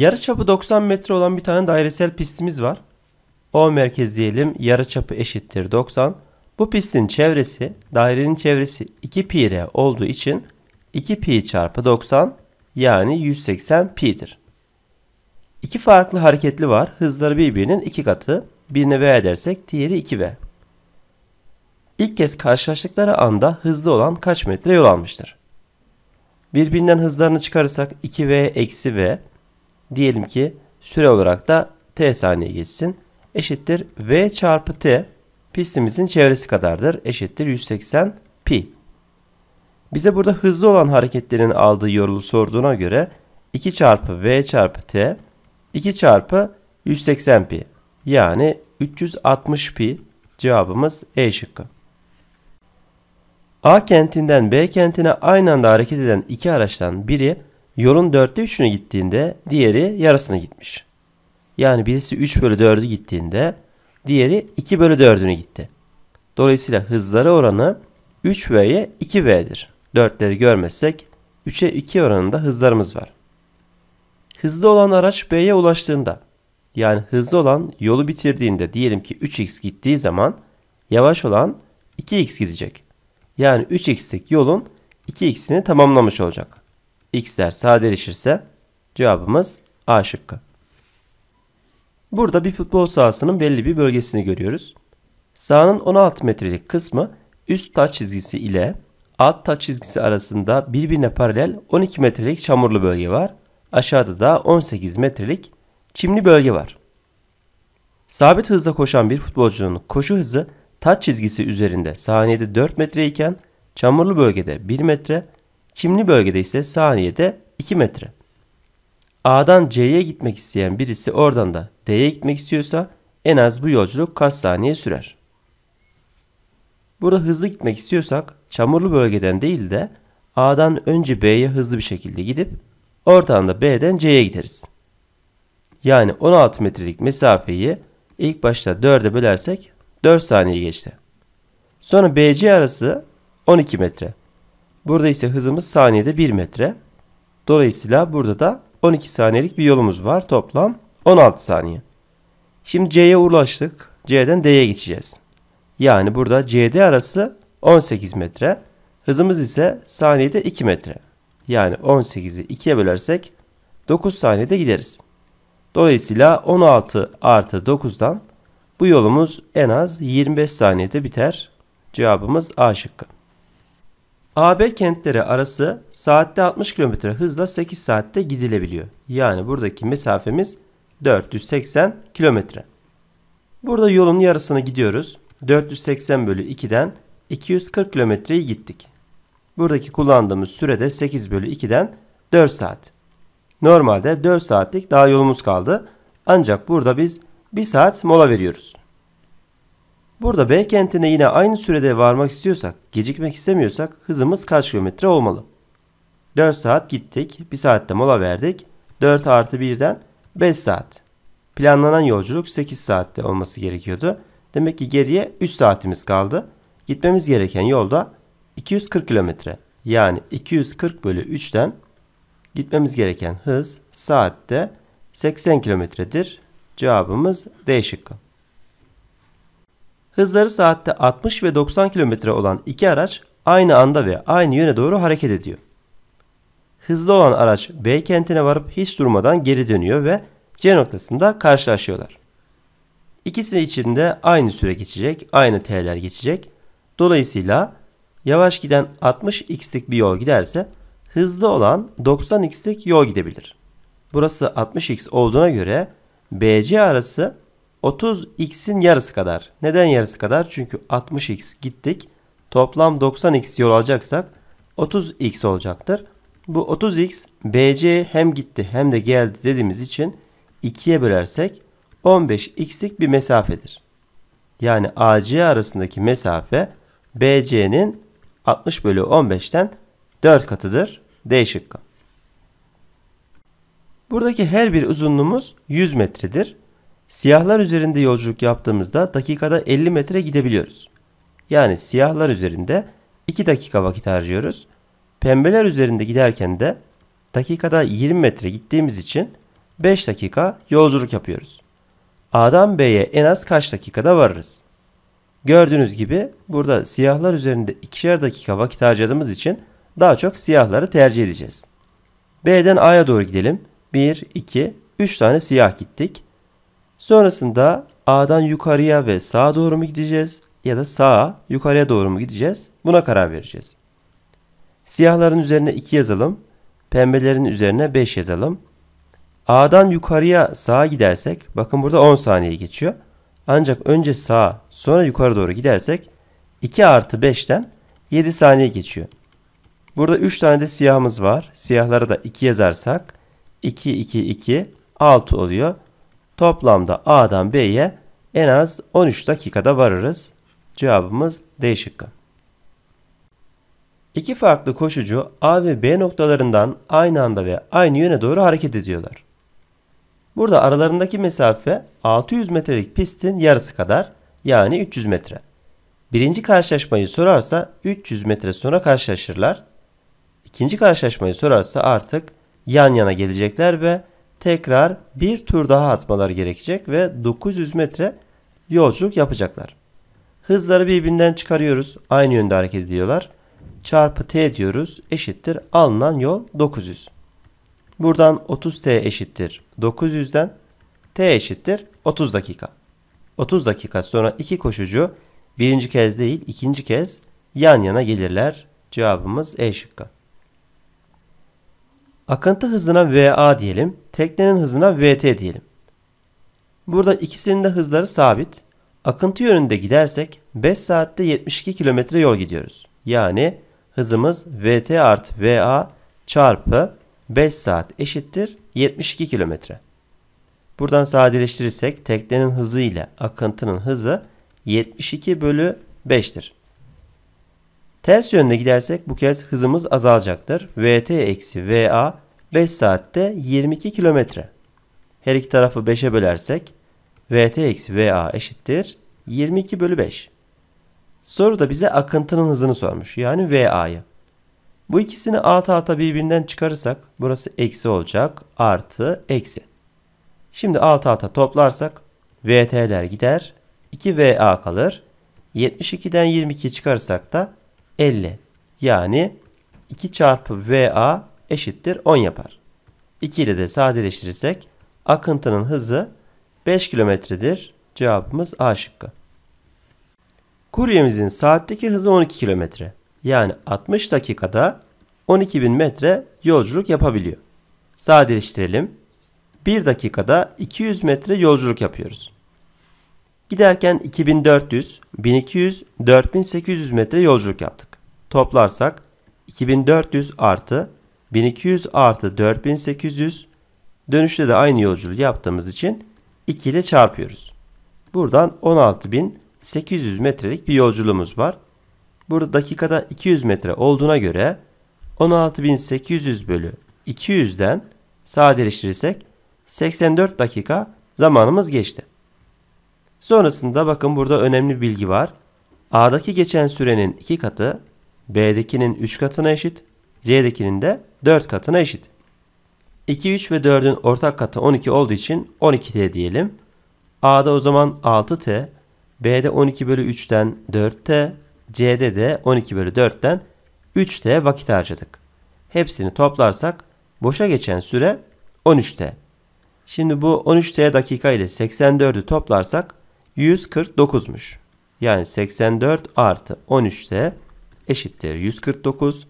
Yarı çapı 90 metre olan bir tane dairesel pistimiz var. O merkez diyelim Yarı çapı eşittir 90. Bu pistin çevresi dairenin çevresi 2 pi r olduğu için 2 pi çarpı 90 yani 180 pi'dir. İki farklı hareketli var. Hızları birbirinin iki katı. Birine V dersek diğeri 2V. İlk kez karşılaştıkları anda hızlı olan kaç metre yol almıştır? Birbirinden hızlarını çıkarırsak 2V eksi V diyelim ki süre olarak da t saniye geçsin. Eşittir v çarpı t pistimizin çevresi kadardır. Eşittir 180 pi. Bize burada hızlı olan hareketlerin aldığı yorulu sorduğuna göre 2 çarpı v çarpı t 2 çarpı 180 pi yani 360 pi cevabımız E şıkkı. A kentinden B kentine aynı anda hareket eden iki araçtan biri Yolun dörtte üçüne gittiğinde diğeri yarısına gitmiş. Yani birisi 3 bölü 4'ü gittiğinde diğeri 2 bölü 4'üne gitti. Dolayısıyla hızları oranı 3V'ye 2V'dir. Dörtleri görmezsek 3'e 2 oranında hızlarımız var. Hızlı olan araç B'ye ulaştığında yani hızlı olan yolu bitirdiğinde diyelim ki 3x gittiği zaman yavaş olan 2x gidecek. Yani 3x'lik yolun 2x'ini tamamlamış olacak x'ler sadeleşirse cevabımız A şıkkı. Burada bir futbol sahasının belli bir bölgesini görüyoruz. Sahanın 16 metrelik kısmı üst taç çizgisi ile alt taç çizgisi arasında birbirine paralel 12 metrelik çamurlu bölge var. Aşağıda da 18 metrelik çimli bölge var. Sabit hızda koşan bir futbolcunun koşu hızı taç çizgisi üzerinde saniyede 4 metre iken çamurlu bölgede 1 metre, Çimli bölgede ise saniyede 2 metre. A'dan C'ye gitmek isteyen birisi oradan da D'ye gitmek istiyorsa en az bu yolculuk kaç saniye sürer? Burada hızlı gitmek istiyorsak çamurlu bölgeden değil de A'dan önce B'ye hızlı bir şekilde gidip oradan da B'den C'ye gideriz. Yani 16 metrelik mesafeyi ilk başta 4'e bölersek 4 saniye geçti. Sonra BC arası 12 metre. Burada ise hızımız saniyede 1 metre. Dolayısıyla burada da 12 saniyelik bir yolumuz var. Toplam 16 saniye. Şimdi C'ye ulaştık. C'den D'ye geçeceğiz. Yani burada CD arası 18 metre. Hızımız ise saniyede 2 metre. Yani 18'i 2'ye bölersek 9 saniyede gideriz. Dolayısıyla 16 artı 9'dan bu yolumuz en az 25 saniyede biter. Cevabımız A şıkkı. AB kentleri arası saatte 60 km hızla 8 saatte gidilebiliyor. Yani buradaki mesafemiz 480 km. Burada yolun yarısını gidiyoruz. 480 bölü 2'den 240 km'yi gittik. Buradaki kullandığımız sürede 8 bölü 2'den 4 saat. Normalde 4 saatlik daha yolumuz kaldı. Ancak burada biz 1 saat mola veriyoruz. Burada B kentine yine aynı sürede varmak istiyorsak, gecikmek istemiyorsak hızımız kaç kilometre olmalı? 4 saat gittik, 1 saatte mola verdik. 4 artı 1'den 5 saat. Planlanan yolculuk 8 saatte olması gerekiyordu. Demek ki geriye 3 saatimiz kaldı. Gitmemiz gereken yolda 240 kilometre. Yani 240 bölü 3'ten gitmemiz gereken hız saatte 80 kilometredir. Cevabımız D şıkkı. Hızları saatte 60 ve 90 km olan iki araç aynı anda ve aynı yöne doğru hareket ediyor. Hızlı olan araç B kentine varıp hiç durmadan geri dönüyor ve C noktasında karşılaşıyorlar. İkisi için de aynı süre geçecek, aynı T'ler geçecek. Dolayısıyla yavaş giden 60x'lik bir yol giderse hızlı olan 90x'lik yol gidebilir. Burası 60x olduğuna göre BC arası 30x'in yarısı kadar. Neden yarısı kadar? Çünkü 60x gittik. Toplam 90x yol alacaksak 30x olacaktır. Bu 30x BC hem gitti hem de geldi dediğimiz için 2'ye bölersek 15x'lik bir mesafedir. Yani AC arasındaki mesafe BC'nin 60 bölü 15'ten 4 katıdır. D şıkkı. Buradaki her bir uzunluğumuz 100 metredir. Siyahlar üzerinde yolculuk yaptığımızda dakikada 50 metre gidebiliyoruz. Yani siyahlar üzerinde 2 dakika vakit harcıyoruz. Pembeler üzerinde giderken de dakikada 20 metre gittiğimiz için 5 dakika yolculuk yapıyoruz. A'dan B'ye en az kaç dakikada varırız? Gördüğünüz gibi burada siyahlar üzerinde ikişer dakika vakit harcadığımız için daha çok siyahları tercih edeceğiz. B'den A'ya doğru gidelim. 1, 2, 3 tane siyah gittik. Sonrasında A'dan yukarıya ve sağa doğru mu gideceğiz ya da sağa yukarıya doğru mu gideceğiz? Buna karar vereceğiz. Siyahların üzerine 2 yazalım. Pembelerin üzerine 5 yazalım. A'dan yukarıya sağa gidersek bakın burada 10 saniye geçiyor. Ancak önce sağa sonra yukarı doğru gidersek 2 artı 5'ten 7 saniye geçiyor. Burada 3 tane de siyahımız var. Siyahlara da 2 yazarsak 2 2 2 6 oluyor. Toplamda A'dan B'ye en az 13 dakikada varırız. Cevabımız D şıkkı. İki farklı koşucu A ve B noktalarından aynı anda ve aynı yöne doğru hareket ediyorlar. Burada aralarındaki mesafe 600 metrelik pistin yarısı kadar yani 300 metre. Birinci karşılaşmayı sorarsa 300 metre sonra karşılaşırlar. İkinci karşılaşmayı sorarsa artık yan yana gelecekler ve tekrar bir tur daha atmaları gerekecek ve 900 metre yolculuk yapacaklar. Hızları birbirinden çıkarıyoruz. Aynı yönde hareket ediyorlar. Çarpı t diyoruz. Eşittir alınan yol 900. Buradan 30t eşittir 900'den. t eşittir 30 dakika. 30 dakika sonra iki koşucu birinci kez değil ikinci kez yan yana gelirler. Cevabımız E şıkkı. Akıntı hızına VA diyelim. Teknenin hızına VT diyelim. Burada ikisinin de hızları sabit. Akıntı yönünde gidersek 5 saatte 72 kilometre yol gidiyoruz. Yani hızımız VT artı VA çarpı 5 saat eşittir 72 kilometre. Buradan sadeleştirirsek teknenin hızı ile akıntının hızı 72 bölü 5'tir. Ters yönde gidersek bu kez hızımız azalacaktır. VT eksi VA 5 saatte 22 kilometre. Her iki tarafı 5'e bölersek VT eksi VA eşittir 22 bölü 5. Soru da bize akıntının hızını sormuş. Yani VA'yı. Bu ikisini ata alta birbirinden çıkarırsak burası eksi olacak. Artı eksi. Şimdi ata alta toplarsak VT'ler gider. 2VA kalır. 72'den 22 çıkarırsak da 50. Yani 2 çarpı VA eşittir 10 yapar. 2 ile de sadeleştirirsek akıntının hızı 5 kilometredir. Cevabımız A şıkkı. Kuryemizin saatteki hızı 12 kilometre. Yani 60 dakikada 12.000 metre yolculuk yapabiliyor. Sadeleştirelim. 1 dakikada 200 metre yolculuk yapıyoruz. Giderken 2400, 1200, 4800 metre yolculuk yaptık toplarsak 2400 artı 1200 artı 4800 dönüşte de aynı yolculuğu yaptığımız için 2 ile çarpıyoruz. Buradan 16800 metrelik bir yolculuğumuz var. Burada dakikada 200 metre olduğuna göre 16800 bölü 200'den sadeleştirirsek 84 dakika zamanımız geçti. Sonrasında bakın burada önemli bir bilgi var. A'daki geçen sürenin 2 katı B'dekinin 3 katına eşit. C'dekinin de 4 katına eşit. 2, 3 ve 4'ün ortak katı 12 olduğu için 12T diyelim. A'da o zaman 6T, B'de 12 bölü 3'ten 4T, C'de de 12 bölü 4'ten 3T vakit harcadık. Hepsini toplarsak boşa geçen süre 13T. Şimdi bu 13T dakika ile 84'ü toplarsak 149'muş. Yani 84 artı 13T eşittir 149.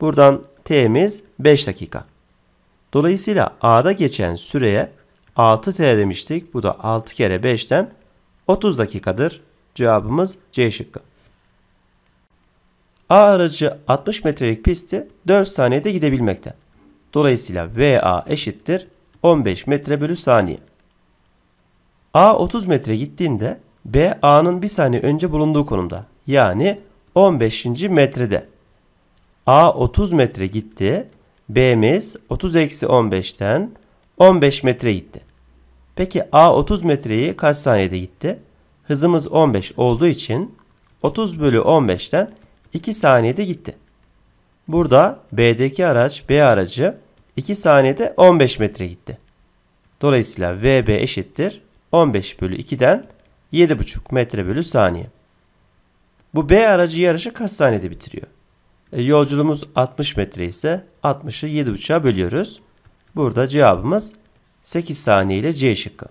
Buradan t'miz 5 dakika. Dolayısıyla A'da geçen süreye 6T demiştik. Bu da 6 kere 5'ten 30 dakikadır. Cevabımız C şıkkı. A aracı 60 metrelik pisti 4 saniyede gidebilmekte. Dolayısıyla VA eşittir 15 metre bölü saniye. A 30 metre gittiğinde B A'nın 1 saniye önce bulunduğu konumda. Yani 15. metrede. A 30 metre gitti. B'miz 30 eksi 15'ten 15 metre gitti. Peki A 30 metreyi kaç saniyede gitti? Hızımız 15 olduğu için 30 bölü 15'ten 2 saniyede gitti. Burada B'deki araç B aracı 2 saniyede 15 metre gitti. Dolayısıyla VB eşittir 15 bölü 2'den 7,5 metre bölü saniye. Bu B aracı yarışı kastanede bitiriyor. E, yolculuğumuz 60 metre ise 60'ı 7.5'a bölüyoruz. Burada cevabımız 8 saniye ile C şıkkı.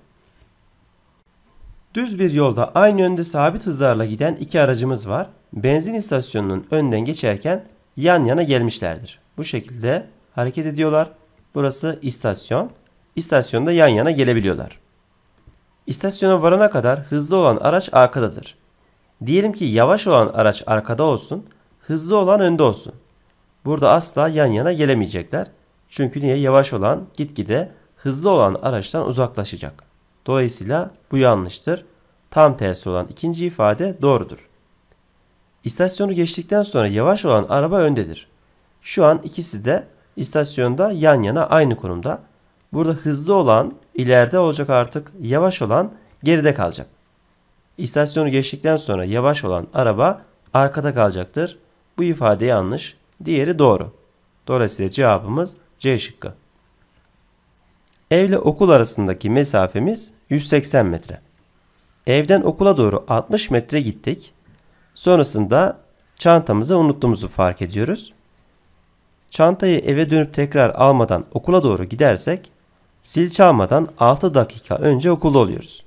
Düz bir yolda aynı yönde sabit hızlarla giden iki aracımız var. Benzin istasyonunun önden geçerken yan yana gelmişlerdir. Bu şekilde hareket ediyorlar. Burası istasyon. İstasyonda yan yana gelebiliyorlar. İstasyona varana kadar hızlı olan araç arkadadır. Diyelim ki yavaş olan araç arkada olsun, hızlı olan önde olsun. Burada asla yan yana gelemeyecekler. Çünkü niye yavaş olan gitgide hızlı olan araçtan uzaklaşacak. Dolayısıyla bu yanlıştır. Tam tersi olan ikinci ifade doğrudur. İstasyonu geçtikten sonra yavaş olan araba öndedir. Şu an ikisi de istasyonda yan yana aynı konumda. Burada hızlı olan ileride olacak artık, yavaş olan geride kalacak. İstasyonu geçtikten sonra yavaş olan araba arkada kalacaktır. Bu ifade yanlış. Diğeri doğru. Dolayısıyla cevabımız C şıkkı. Evle okul arasındaki mesafemiz 180 metre. Evden okula doğru 60 metre gittik. Sonrasında çantamızı unuttuğumuzu fark ediyoruz. Çantayı eve dönüp tekrar almadan okula doğru gidersek sil çalmadan 6 dakika önce okulda oluyoruz.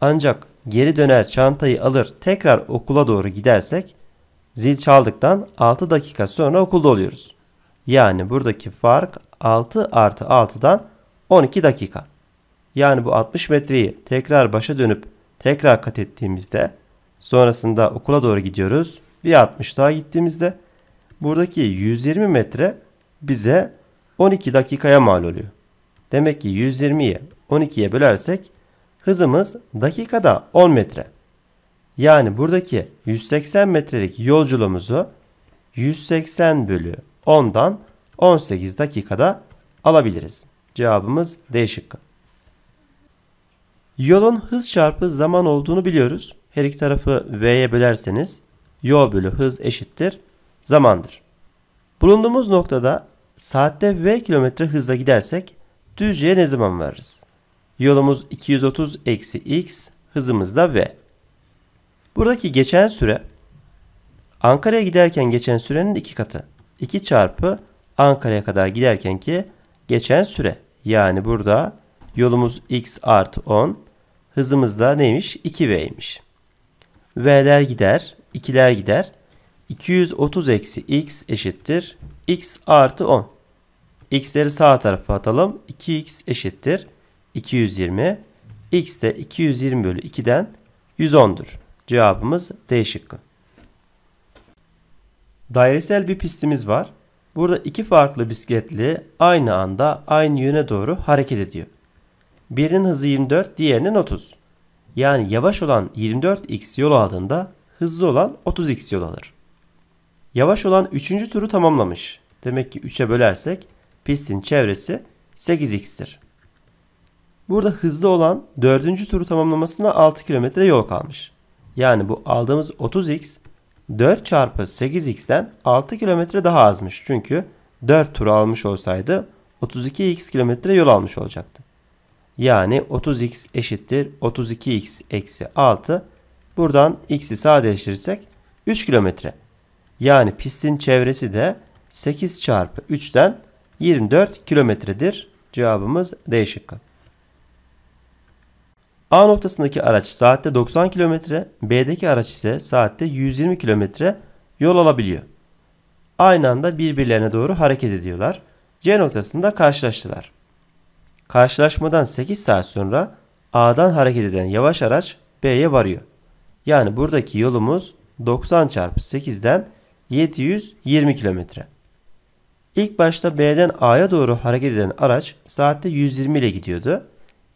Ancak geri döner çantayı alır tekrar okula doğru gidersek zil çaldıktan 6 dakika sonra okulda oluyoruz. Yani buradaki fark 6 artı 6'dan 12 dakika. Yani bu 60 metreyi tekrar başa dönüp tekrar kat ettiğimizde sonrasında okula doğru gidiyoruz. Bir 60 daha gittiğimizde buradaki 120 metre bize 12 dakikaya mal oluyor. Demek ki 120'yi 12'ye bölersek hızımız dakikada 10 metre. Yani buradaki 180 metrelik yolculuğumuzu 180 bölü 10'dan 18 dakikada alabiliriz. Cevabımız D şıkkı. Yolun hız çarpı zaman olduğunu biliyoruz. Her iki tarafı V'ye bölerseniz yol bölü hız eşittir zamandır. Bulunduğumuz noktada saatte V kilometre hızla gidersek düzceye ne zaman varırız? Yolumuz 230 eksi x, hızımız da v. Buradaki geçen süre Ankara'ya giderken geçen sürenin iki katı. 2 çarpı Ankara'ya kadar giderken ki geçen süre. Yani burada yolumuz x artı 10. Hızımız da neymiş? 2v'ymiş. V'ler gider. 2'ler gider. 230 eksi x eşittir. x artı 10. x'leri sağ tarafa atalım. 2x eşittir. 220. X de 220 bölü 2'den 110'dur. Cevabımız D şıkkı. Dairesel bir pistimiz var. Burada iki farklı bisikletli aynı anda aynı yöne doğru hareket ediyor. Birinin hızı 24, diğerinin 30. Yani yavaş olan 24x yol aldığında hızlı olan 30x yol alır. Yavaş olan 3. turu tamamlamış. Demek ki 3'e bölersek pistin çevresi 8x'tir. Burada hızlı olan 4. turu tamamlamasına 6 kilometre yol kalmış. Yani bu aldığımız 30x 4 çarpı 8x'ten 6 kilometre daha azmış. Çünkü 4 tur almış olsaydı 32x kilometre yol almış olacaktı. Yani 30x eşittir 32x eksi 6. Buradan x'i sadeleştirirsek 3 kilometre. Yani pistin çevresi de 8 çarpı 3'ten 24 kilometredir. Cevabımız D şıkkı. A noktasındaki araç saatte 90 km, B'deki araç ise saatte 120 km yol alabiliyor. Aynı anda birbirlerine doğru hareket ediyorlar. C noktasında karşılaştılar. Karşılaşmadan 8 saat sonra A'dan hareket eden yavaş araç B'ye varıyor. Yani buradaki yolumuz 90 çarpı 8'den 720 kilometre. İlk başta B'den A'ya doğru hareket eden araç saatte 120 ile gidiyordu.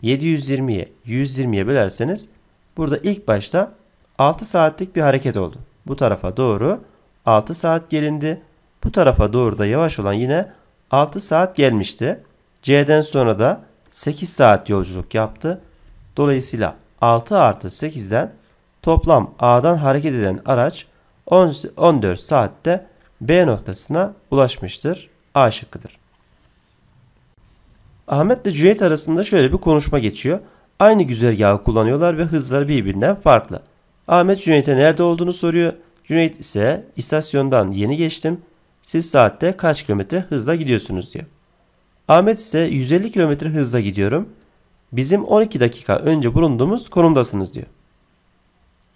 720'ye 120'ye bölerseniz burada ilk başta 6 saatlik bir hareket oldu. Bu tarafa doğru 6 saat gelindi. Bu tarafa doğru da yavaş olan yine 6 saat gelmişti. C'den sonra da 8 saat yolculuk yaptı. Dolayısıyla 6 artı 8'den toplam A'dan hareket eden araç 14 saatte B noktasına ulaşmıştır. A şıkkıdır. Ahmet ile Cüneyt arasında şöyle bir konuşma geçiyor. Aynı güzergahı kullanıyorlar ve hızları birbirinden farklı. Ahmet Cüneyt'e nerede olduğunu soruyor. Cüneyt ise istasyondan yeni geçtim. Siz saatte kaç kilometre hızla gidiyorsunuz diyor. Ahmet ise 150 kilometre hızla gidiyorum. Bizim 12 dakika önce bulunduğumuz konumdasınız diyor.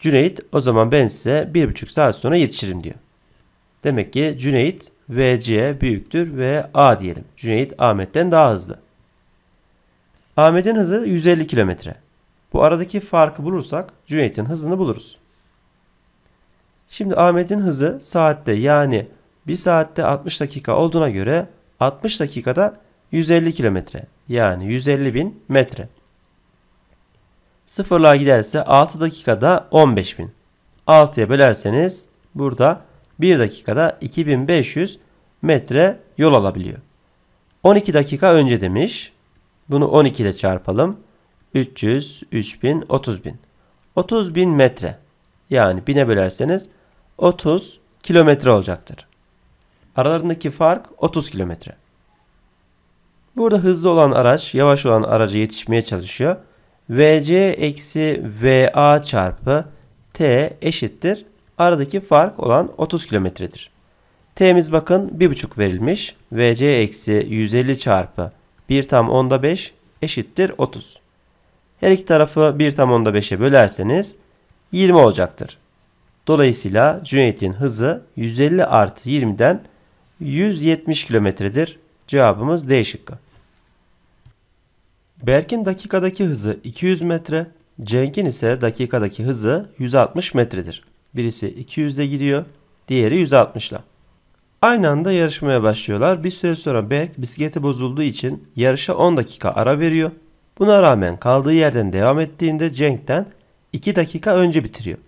Cüneyt o zaman ben size 1,5 saat sonra yetişirim diyor. Demek ki Cüneyt VC büyüktür ve A diyelim. Cüneyt Ahmet'ten daha hızlı. Ahmet'in hızı 150 kilometre. Bu aradaki farkı bulursak Cüneyt'in hızını buluruz. Şimdi Ahmet'in hızı saatte yani 1 saatte 60 dakika olduğuna göre 60 dakikada 150 kilometre yani 150 bin metre. Sıfırlığa giderse 6 dakikada 15 bin. 6'ya bölerseniz burada 1 dakikada 2500 metre yol alabiliyor. 12 dakika önce demiş. Bunu 12 ile çarpalım. 300, 3000, 30000. 30000 metre. Yani bine bölerseniz 30 kilometre olacaktır. Aralarındaki fark 30 kilometre. Burada hızlı olan araç yavaş olan araca yetişmeye çalışıyor. VC eksi VA çarpı T eşittir. Aradaki fark olan 30 kilometredir. T'miz bakın 1,5 verilmiş. VC eksi 150 çarpı 1 tam 10'da 5 eşittir 30. Her iki tarafı 1 tam 10'da 5'e bölerseniz 20 olacaktır. Dolayısıyla Cüneyt'in hızı 150 artı 20'den 170 kilometredir. Cevabımız D şıkkı. Berk'in dakikadaki hızı 200 metre, Cenk'in ise dakikadaki hızı 160 metredir. Birisi 200 ile gidiyor, diğeri 160 ile. Aynı anda yarışmaya başlıyorlar. Bir süre sonra Beck bisikleti bozulduğu için yarışa 10 dakika ara veriyor. Buna rağmen kaldığı yerden devam ettiğinde Cenk'ten 2 dakika önce bitiriyor.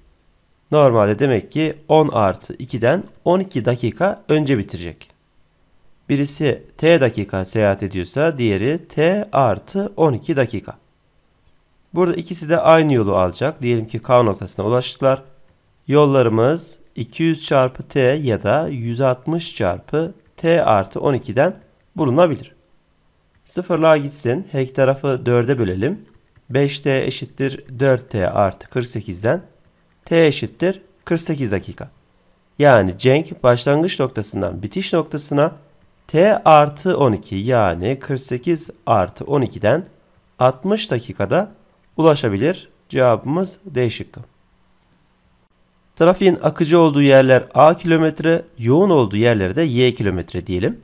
Normalde demek ki 10 artı 2'den 12 dakika önce bitirecek. Birisi t dakika seyahat ediyorsa diğeri t artı 12 dakika. Burada ikisi de aynı yolu alacak. Diyelim ki K noktasına ulaştılar. Yollarımız 200 çarpı t ya da 160 çarpı t artı 12'den bulunabilir. Sıfırlar gitsin. Her tarafı 4'e bölelim. 5t eşittir 4t artı 48'den. t eşittir 48 dakika. Yani Cenk başlangıç noktasından bitiş noktasına t artı 12 yani 48 artı 12'den 60 dakikada ulaşabilir. Cevabımız D şıkkı. Trafiğin akıcı olduğu yerler A kilometre, yoğun olduğu yerlere de Y kilometre diyelim.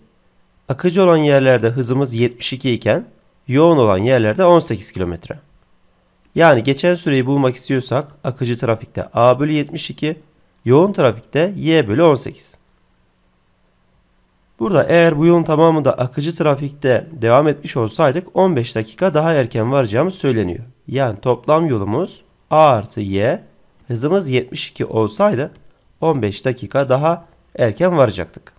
Akıcı olan yerlerde hızımız 72 iken yoğun olan yerlerde 18 kilometre. Yani geçen süreyi bulmak istiyorsak akıcı trafikte A bölü 72, yoğun trafikte Y bölü 18. Burada eğer bu yolun tamamında akıcı trafikte devam etmiş olsaydık 15 dakika daha erken varacağımız söyleniyor. Yani toplam yolumuz A artı Y hızımız 72 olsaydı 15 dakika daha erken varacaktık.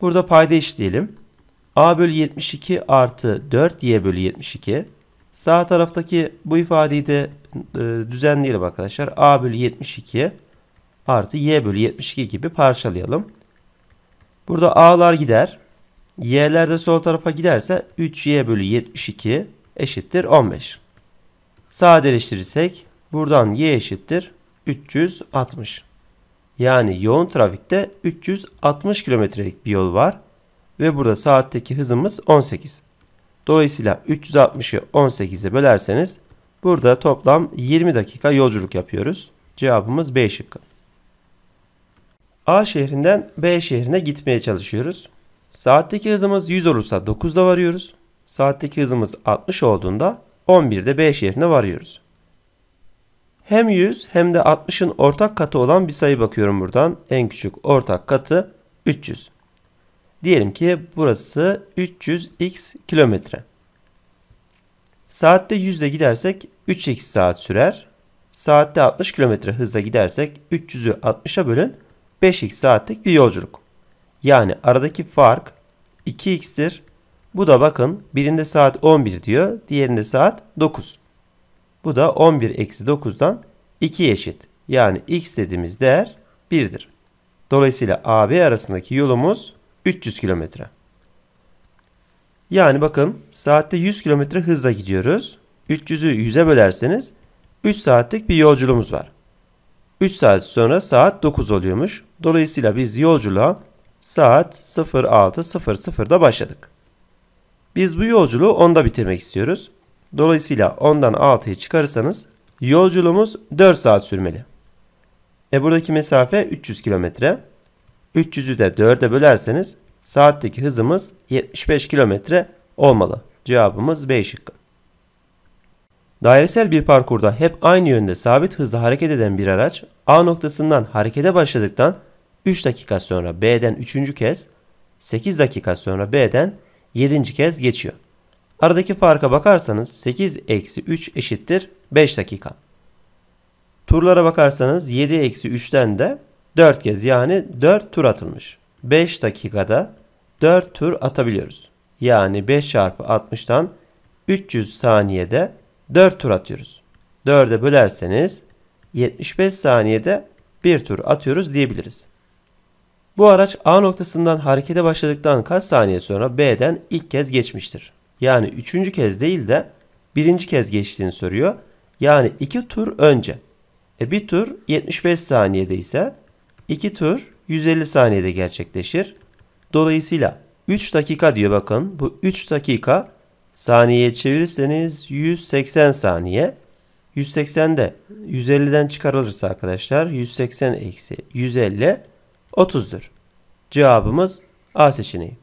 Burada payda işleyelim. A bölü 72 artı 4y bölü 72. Sağ taraftaki bu ifadeyi de e, düzenleyelim arkadaşlar. A bölü 72 artı y bölü 72 gibi parçalayalım. Burada a'lar gider. Y'ler de sol tarafa giderse 3y bölü 72 eşittir 15. Sadeleştirirsek Buradan y eşittir 360. Yani yoğun trafikte 360 kilometrelik bir yol var ve burada saatteki hızımız 18. Dolayısıyla 360'ı 18'e bölerseniz burada toplam 20 dakika yolculuk yapıyoruz. Cevabımız B şıkkı. A şehrinden B şehrine gitmeye çalışıyoruz. Saatteki hızımız 100 olursa 9'da varıyoruz. Saatteki hızımız 60 olduğunda 11'de B şehrine varıyoruz. Hem 100 hem de 60'ın ortak katı olan bir sayı bakıyorum buradan. En küçük ortak katı 300. Diyelim ki burası 300x kilometre. Saatte 100 ile gidersek 3x saat sürer. Saatte 60 kilometre hızla gidersek 300'ü 60'a bölün 5x saatlik bir yolculuk. Yani aradaki fark 2x'tir. Bu da bakın birinde saat 11 diyor diğerinde saat 9. Bu da 11 eksi 9'dan 2 eşit. Yani x dediğimiz değer 1'dir. Dolayısıyla AB arasındaki yolumuz 300 kilometre. Yani bakın saatte 100 kilometre hızla gidiyoruz. 300'ü 100'e bölerseniz 3 saatlik bir yolculuğumuz var. 3 saat sonra saat 9 oluyormuş. Dolayısıyla biz yolculuğa saat 06.00'da başladık. Biz bu yolculuğu 10'da bitirmek istiyoruz. Dolayısıyla 10'dan 6'yı çıkarırsanız yolculuğumuz 4 saat sürmeli. E buradaki mesafe 300 kilometre. 300'ü de 4'e bölerseniz saatteki hızımız 75 kilometre olmalı. Cevabımız B şıkkı. Dairesel bir parkurda hep aynı yönde sabit hızla hareket eden bir araç A noktasından harekete başladıktan 3 dakika sonra B'den 3. kez, 8 dakika sonra B'den 7. kez geçiyor. Aradaki farka bakarsanız 8 eksi 3 eşittir 5 dakika. Turlara bakarsanız 7 eksi 3'ten de 4 kez yani 4 tur atılmış. 5 dakikada 4 tur atabiliyoruz. Yani 5 çarpı 60'tan 300 saniyede 4 tur atıyoruz. 4'e bölerseniz 75 saniyede 1 tur atıyoruz diyebiliriz. Bu araç A noktasından harekete başladıktan kaç saniye sonra B'den ilk kez geçmiştir? Yani üçüncü kez değil de birinci kez geçtiğini soruyor. Yani iki tur önce. E bir tur 75 saniyede ise iki tur 150 saniyede gerçekleşir. Dolayısıyla 3 dakika diyor bakın. Bu 3 dakika saniyeye çevirirseniz 180 saniye. 180 de 150'den çıkarılırsa arkadaşlar 180 eksi 150 30'dur. Cevabımız A seçeneği.